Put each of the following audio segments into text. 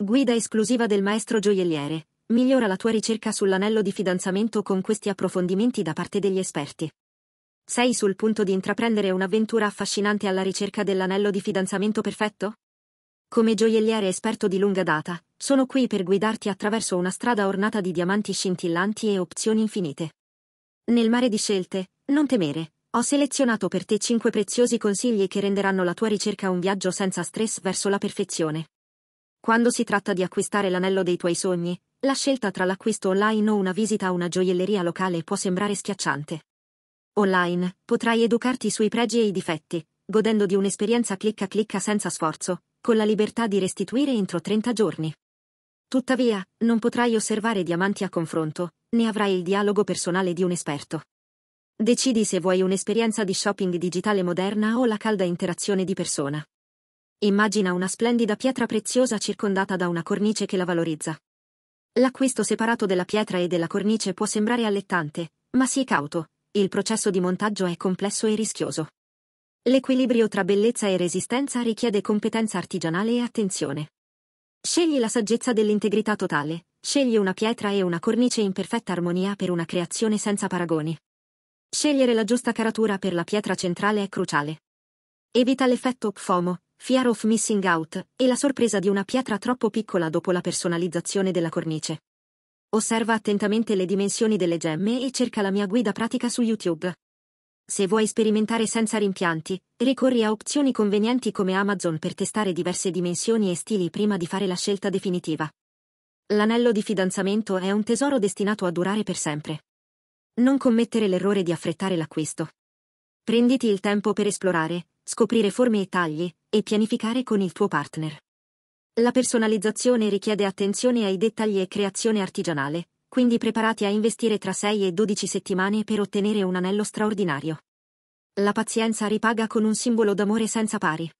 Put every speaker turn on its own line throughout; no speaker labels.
Guida esclusiva del maestro gioielliere. Migliora la tua ricerca sull'anello di fidanzamento con questi approfondimenti da parte degli esperti. Sei sul punto di intraprendere un'avventura affascinante alla ricerca dell'anello di fidanzamento perfetto? Come gioielliere esperto di lunga data, sono qui per guidarti attraverso una strada ornata di diamanti scintillanti e opzioni infinite. Nel mare di scelte, non temere, ho selezionato per te 5 preziosi consigli che renderanno la tua ricerca un viaggio senza stress verso la perfezione. Quando si tratta di acquistare l'anello dei tuoi sogni, la scelta tra l'acquisto online o una visita a una gioielleria locale può sembrare schiacciante. Online potrai educarti sui pregi e i difetti, godendo di un'esperienza clicca-clicca senza sforzo, con la libertà di restituire entro 30 giorni. Tuttavia, non potrai osservare diamanti a confronto, né avrai il dialogo personale di un esperto. Decidi se vuoi un'esperienza di shopping digitale moderna o la calda interazione di persona. Immagina una splendida pietra preziosa circondata da una cornice che la valorizza. L'acquisto separato della pietra e della cornice può sembrare allettante, ma sii cauto, il processo di montaggio è complesso e rischioso. L'equilibrio tra bellezza e resistenza richiede competenza artigianale e attenzione. Scegli la saggezza dell'integrità totale, scegli una pietra e una cornice in perfetta armonia per una creazione senza paragoni. Scegliere la giusta caratura per la pietra centrale è cruciale. Evita l'effetto PFOMO, Fear of Missing Out e la sorpresa di una pietra troppo piccola dopo la personalizzazione della cornice. Osserva attentamente le dimensioni delle gemme e cerca la mia guida pratica su YouTube. Se vuoi sperimentare senza rimpianti, ricorri a opzioni convenienti come Amazon per testare diverse dimensioni e stili prima di fare la scelta definitiva. L'anello di fidanzamento è un tesoro destinato a durare per sempre. Non commettere l'errore di affrettare l'acquisto. Prenditi il tempo per esplorare, scoprire forme e tagli, e pianificare con il tuo partner. La personalizzazione richiede attenzione ai dettagli e creazione artigianale, quindi preparati a investire tra 6 e 12 settimane per ottenere un anello straordinario. La pazienza ripaga con un simbolo d'amore senza pari.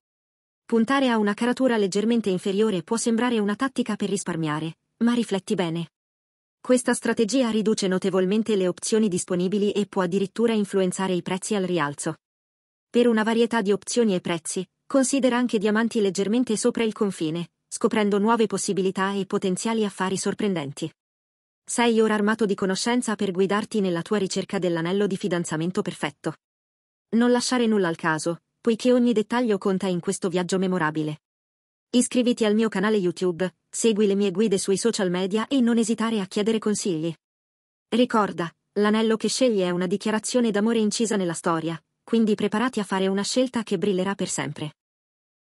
Puntare a una caratura leggermente inferiore può sembrare una tattica per risparmiare, ma rifletti bene. Questa strategia riduce notevolmente le opzioni disponibili e può addirittura influenzare i prezzi al rialzo. Per una varietà di opzioni e prezzi, considera anche diamanti leggermente sopra il confine, scoprendo nuove possibilità e potenziali affari sorprendenti. Sei ora armato di conoscenza per guidarti nella tua ricerca dell'anello di fidanzamento perfetto. Non lasciare nulla al caso, poiché ogni dettaglio conta in questo viaggio memorabile. Iscriviti al mio canale YouTube, segui le mie guide sui social media e non esitare a chiedere consigli. Ricorda, l'anello che scegli è una dichiarazione d'amore incisa nella storia, quindi preparati a fare una scelta che brillerà per sempre.